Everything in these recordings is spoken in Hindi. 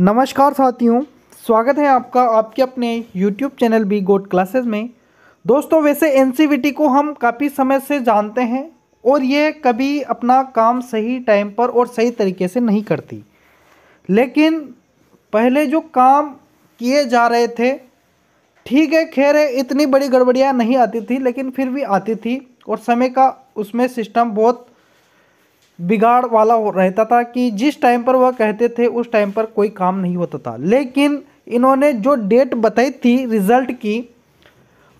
नमस्कार साथियों स्वागत है आपका आपके अपने YouTube channel B goat classes में दोस्तों वैसे एन e को हम काफ़ी समय से जानते हैं और ये कभी अपना काम सही टाइम पर और सही तरीके से नहीं करती लेकिन पहले जो काम किए जा रहे थे ठीक है खैर है इतनी बड़ी गड़बड़ियाँ नहीं आती थी लेकिन फिर भी आती थी और समय का उसमें सिस्टम बहुत बिगाड़ वाला रहता था कि जिस टाइम पर वह कहते थे उस टाइम पर कोई काम नहीं होता था लेकिन इन्होंने जो डेट बताई थी रिज़ल्ट की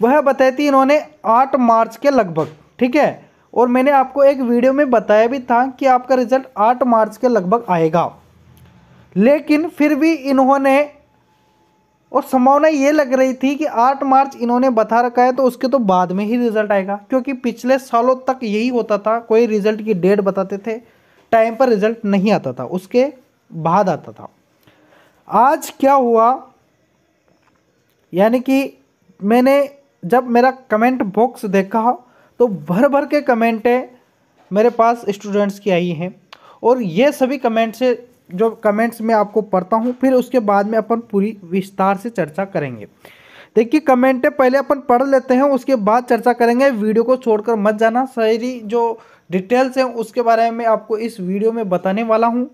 वह बताई थी इन्होंने आठ मार्च के लगभग ठीक है और मैंने आपको एक वीडियो में बताया भी था कि आपका रिज़ल्ट आठ मार्च के लगभग आएगा लेकिन फिर भी इन्होंने और संभावना ये लग रही थी कि 8 मार्च इन्होंने बता रखा है तो उसके तो बाद में ही रिजल्ट आएगा क्योंकि पिछले सालों तक यही होता था कोई रिजल्ट की डेट बताते थे टाइम पर रिजल्ट नहीं आता था उसके बाद आता था आज क्या हुआ यानी कि मैंने जब मेरा कमेंट बॉक्स देखा तो भर भर के कमेंटें मेरे पास स्टूडेंट्स की आई हैं और ये सभी कमेंट से जो कमेंट्स में आपको पढ़ता हूँ फिर उसके बाद में अपन पूरी विस्तार से चर्चा करेंगे देखिए कमेंट पहले अपन पढ़ लेते हैं उसके बाद चर्चा करेंगे वीडियो को छोड़कर मत जाना सारी जो डिटेल्स हैं उसके बारे में आपको इस वीडियो में बताने वाला हूँ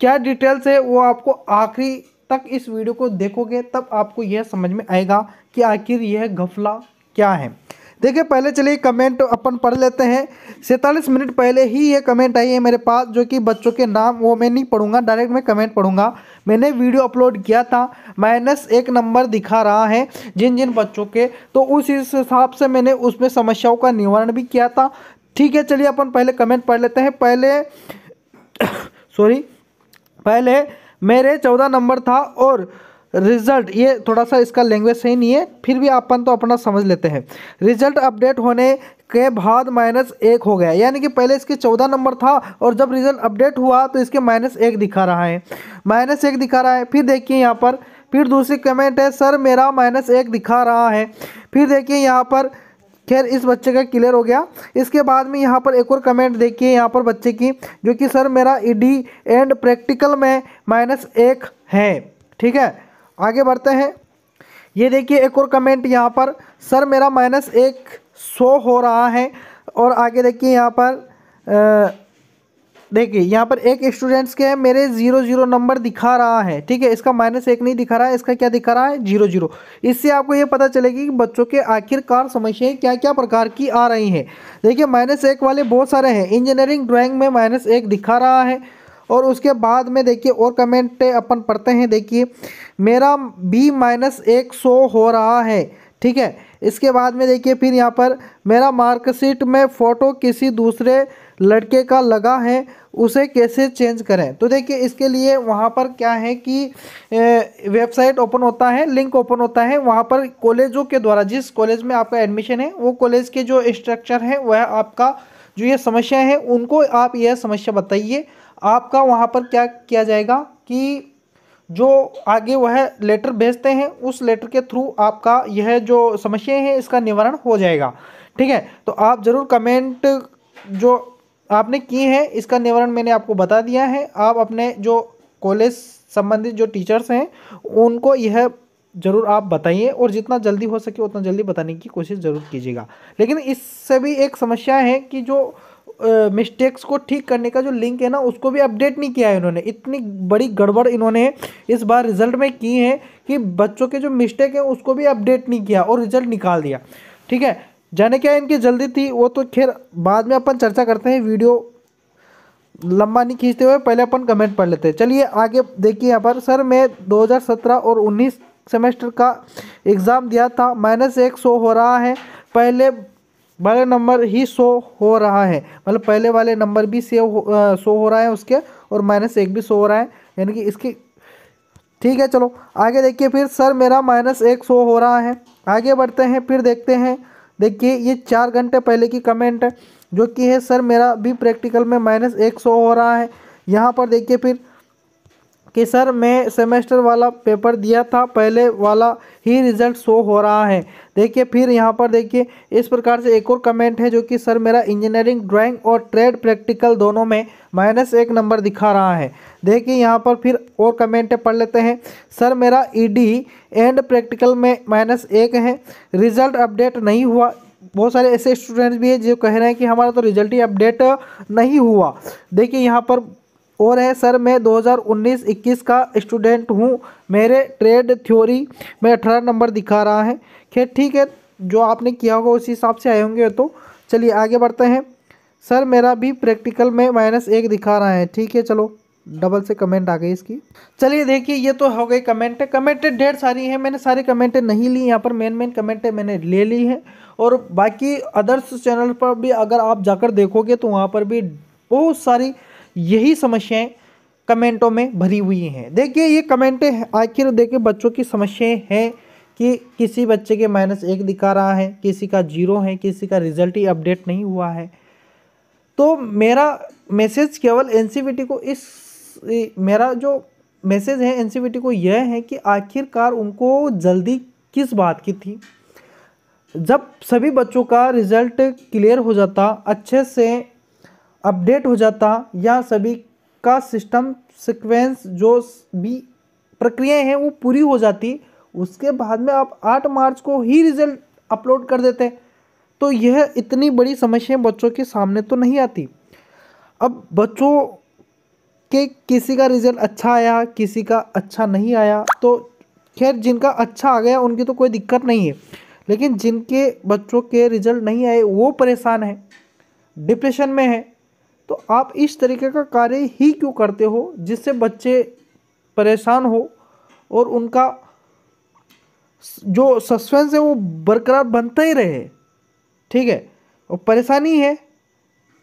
क्या डिटेल्स है वो आपको आखिरी तक इस वीडियो को देखोगे तब आपको यह समझ में आएगा कि आखिर यह घफला क्या है देखिए पहले चलिए कमेंट अपन पढ़ लेते हैं सैंतालीस मिनट पहले ही ये कमेंट आई है मेरे पास जो कि बच्चों के नाम वो मैं नहीं पढ़ूंगा डायरेक्ट मैं कमेंट पढ़ूंगा मैंने वीडियो अपलोड किया था माइनस एक नंबर दिखा रहा है जिन जिन बच्चों के तो उस हिसाब से मैंने उसमें समस्याओं का निवारण भी किया था ठीक है चलिए अपन पहले कमेंट पढ़ लेते हैं पहले सॉरी पहले मेरे चौदह नंबर था और रिजल्ट ये थोड़ा सा इसका लैंग्वेज सही नहीं है फिर भी अपन तो अपना समझ लेते हैं रिजल्ट अपडेट होने के बाद माइनस एक हो गया यानी कि पहले इसके चौदह नंबर था और जब रिजल्ट अपडेट हुआ तो इसके माइनस एक दिखा रहा है माइनस एक दिखा रहा है फिर देखिए यहाँ पर फिर दूसरी कमेंट है सर मेरा माइनस एक दिखा रहा है फिर देखिए यहाँ पर खैर इस बच्चे का क्लियर हो गया इसके बाद में यहाँ पर एक और कमेंट देखिए यहाँ पर बच्चे की जो कि सर मेरा ई एंड प्रैक्टिकल में माइनस एक है ठीक है आगे बढ़ते हैं ये देखिए एक और कमेंट यहाँ पर सर मेरा माइनस एक सो हो रहा है और आगे देखिए यहाँ पर देखिए यहाँ पर एक स्टूडेंट्स के मेरे जीरो जीरो नंबर दिखा रहा है ठीक है इसका माइनस एक नहीं दिखा रहा है इसका क्या दिखा रहा है जीरो जीरो इससे आपको ये पता चलेगी कि बच्चों के आखिरकार समस्याएं क्या क्या प्रकार की आ रही हैं देखिए माइनस एक वाले बहुत सारे हैं इंजीनियरिंग ड्राइंग में माइनस एक दिखा रहा है और उसके बाद में देखिए और कमेंट अपन पढ़ते हैं देखिए मेरा बी माइनस एक सौ हो रहा है ठीक है इसके बाद में देखिए फिर यहाँ पर मेरा मार्कशीट में फ़ोटो किसी दूसरे लड़के का लगा है उसे कैसे चेंज करें तो देखिए इसके लिए वहाँ पर क्या है कि वेबसाइट ओपन होता है लिंक ओपन होता है वहाँ पर कॉलेजों के द्वारा जिस कॉलेज में आपका एडमिशन है वो कॉलेज के जो स्ट्रक्चर हैं वह आपका जो ये समस्या है उनको आप यह समस्या बताइए आपका वहाँ पर क्या किया जाएगा कि जो आगे वह लेटर भेजते हैं उस लेटर के थ्रू आपका यह जो समस्याएं हैं इसका निवारण हो जाएगा ठीक है तो आप ज़रूर कमेंट जो आपने किए हैं इसका निवारण मैंने आपको बता दिया है आप अपने जो कॉलेज संबंधित जो टीचर्स हैं उनको यह ज़रूर आप बताइए और जितना जल्दी हो सके उतना जल्दी बताने की कोशिश ज़रूर कीजिएगा लेकिन इससे भी एक समस्या है कि जो मिस्टेक्स को ठीक करने का जो लिंक है ना उसको भी अपडेट नहीं किया है इन्होंने इतनी बड़ी गड़बड़ इन्होंने इस बार रिजल्ट में की है कि बच्चों के जो मिस्टेक है उसको भी अपडेट नहीं किया और रिजल्ट निकाल दिया ठीक है जाने क्या इनकी जल्दी थी वो तो खैर बाद में अपन चर्चा करते हैं वीडियो लंबा नहीं खींचते हुए पहले अपन कमेंट पढ़ लेते हैं चलिए आगे देखिए यहाँ पर सर मैं 2017 और 19 सेमेस्टर का एग्ज़ाम दिया था माइनस एक सौ हो रहा है पहले वाला नंबर ही शो हो रहा है मतलब पहले वाले नंबर भी सेव हो, शो हो रहा है उसके और माइनस एक भी शो हो रहा है यानी कि इसकी ठीक है चलो आगे देखिए फिर सर मेरा माइनस एक शो हो रहा है आगे बढ़ते हैं फिर देखते हैं देखिए ये चार घंटे पहले की कमेंट है जो कि है सर मेरा भी प्रैक्टिकल में माइनस एक शो हो रहा है यहाँ पर देखिए फिर कि सर मैं सेमेस्टर वाला पेपर दिया था पहले वाला ही रिज़ल्ट शो हो रहा है देखिए फिर यहाँ पर देखिए इस प्रकार से एक और कमेंट है जो कि सर मेरा इंजीनियरिंग ड्राइंग और ट्रेड प्रैक्टिकल दोनों में माइनस एक नंबर दिखा रहा है देखिए यहाँ पर फिर और कमेंट पढ़ लेते हैं सर मेरा ई एंड प्रैक्टिकल में माइनस एक है रिज़ल्ट अपडेट नहीं हुआ बहुत सारे ऐसे स्टूडेंट्स भी हैं जो कह रहे हैं कि हमारा तो रिजल्ट ही अपडेट नहीं हुआ देखिए यहाँ पर और है सर मैं 2019-21 का स्टूडेंट हूँ मेरे ट्रेड थ्योरी में अठारह नंबर दिखा रहा है खैर ठीक है जो आपने किया होगा उसी हिसाब से आए होंगे तो चलिए आगे बढ़ते हैं सर मेरा भी प्रैक्टिकल में माइनस एक दिखा रहा है ठीक है चलो डबल से कमेंट आ गई इसकी चलिए देखिए ये तो हो गई कमेंट कमेंट ढेर सारी है मैंने सारी कमेंटें नहीं ली यहाँ पर मेन मेन कमेंटें मैंने ले ली हैं और बाकी अदर्स चैनल पर भी अगर आप जाकर देखोगे तो वहाँ पर भी बहुत सारी यही समस्याएं कमेंटों में भरी हुई हैं देखिए ये कमेंटें आखिर देखिए बच्चों की समस्याएं हैं कि किसी बच्चे के माइनस एक दिखा रहा है किसी का जीरो है किसी का रिजल्ट ही अपडेट नहीं हुआ है तो मेरा मैसेज केवल एन को इस मेरा जो मैसेज है एन को यह है कि आखिरकार उनको जल्दी किस बात की थी जब सभी बच्चों का रिज़ल्ट क्लियर हो जाता अच्छे से अपडेट हो जाता या सभी का सिस्टम सिक्वेंस जो भी प्रक्रियाएं हैं वो पूरी हो जाती उसके बाद में आप आठ मार्च को ही रिजल्ट अपलोड कर देते तो यह इतनी बड़ी समस्याएं बच्चों के सामने तो नहीं आती अब बच्चों के किसी का रिज़ल्ट अच्छा आया किसी का अच्छा नहीं आया तो खैर जिनका अच्छा आ गया उनकी तो कोई दिक्कत नहीं है लेकिन जिनके बच्चों के रिज़ल्ट नहीं आए वो परेशान है डिप्रेशन में है तो आप इस तरीके का कार्य ही क्यों करते हो जिससे बच्चे परेशान हो और उनका जो सस्पेंस है वो बरकरार बनता ही रहे ठीक है और परेशानी है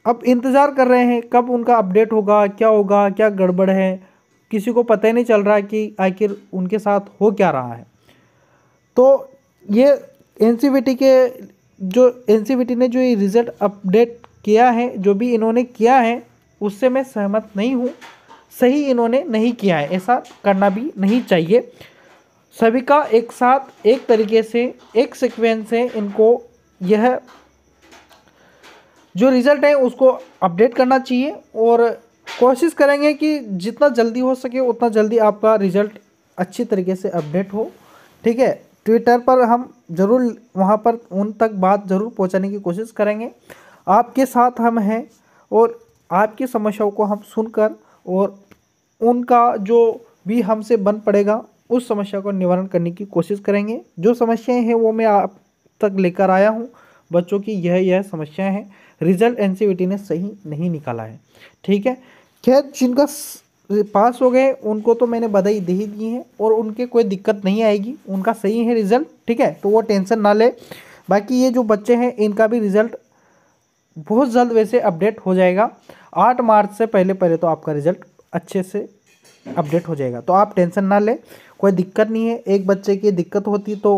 अब इंतज़ार कर रहे हैं कब उनका अपडेट होगा क्या होगा क्या गड़बड़ है किसी को पता ही नहीं चल रहा कि आखिर उनके साथ हो क्या रहा है तो ये एन के जो एन ने जो ये रिज़ल्ट अपडेट किया है जो भी इन्होंने किया है उससे मैं सहमत नहीं हूँ सही इन्होंने नहीं किया है ऐसा करना भी नहीं चाहिए सभी का एक साथ एक तरीके से एक सिक्वेंस से इनको यह जो रिज़ल्ट है उसको अपडेट करना चाहिए और कोशिश करेंगे कि जितना जल्दी हो सके उतना जल्दी आपका रिज़ल्ट अच्छी तरीके से अपडेट हो ठीक है ट्विटर पर हम ज़रूर वहाँ पर उन तक बात ज़रूर पहुँचाने की कोशिश करेंगे आपके साथ हम हैं और आपकी समस्याओं को हम सुनकर और उनका जो भी हमसे बन पड़ेगा उस समस्या को निवारण करने की कोशिश करेंगे जो समस्याएं हैं वो मैं आप तक लेकर आया हूँ बच्चों की यह यह समस्याएं हैं रिजल्ट एन ने सही नहीं निकाला है ठीक है खैर जिनका पास हो गए उनको तो मैंने बधाई दे ही दी है और उनके कोई दिक्कत नहीं आएगी उनका सही है रिजल्ट ठीक है तो वो टेंशन ना ले बाकी ये जो बच्चे हैं इनका भी रिजल्ट बहुत जल्द वैसे अपडेट हो जाएगा आठ मार्च से पहले पहले तो आपका रिजल्ट अच्छे से अपडेट हो जाएगा तो आप टेंशन ना लें कोई दिक्कत नहीं है एक बच्चे की दिक्कत होती तो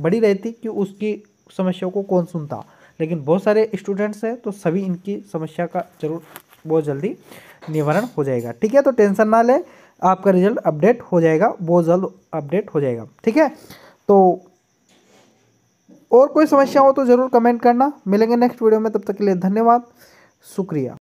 बड़ी रहती कि उसकी समस्याओं को कौन सुनता लेकिन बहुत सारे स्टूडेंट्स हैं तो सभी इनकी समस्या का जरूर बहुत जल्दी निवारण हो जाएगा ठीक है तो टेंशन ना लें आपका रिजल्ट अपडेट हो जाएगा बहुत जल्द अपडेट हो जाएगा ठीक है तो और कोई समस्या हो तो ज़रूर कमेंट करना मिलेंगे नेक्स्ट वीडियो में तब तक के लिए धन्यवाद शुक्रिया